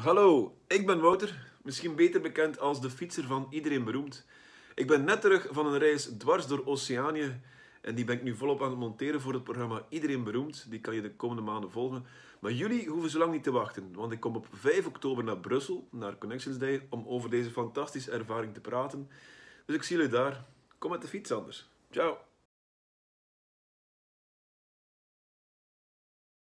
Hallo, ik ben Wouter, misschien beter bekend als de fietser van Iedereen Beroemd. Ik ben net terug van een reis dwars door Oceanië en die ben ik nu volop aan het monteren voor het programma Iedereen Beroemd. Die kan je de komende maanden volgen. Maar jullie hoeven zo lang niet te wachten, want ik kom op 5 oktober naar Brussel, naar Connections Day, om over deze fantastische ervaring te praten. Dus ik zie jullie daar. Kom met de fiets anders. Ciao!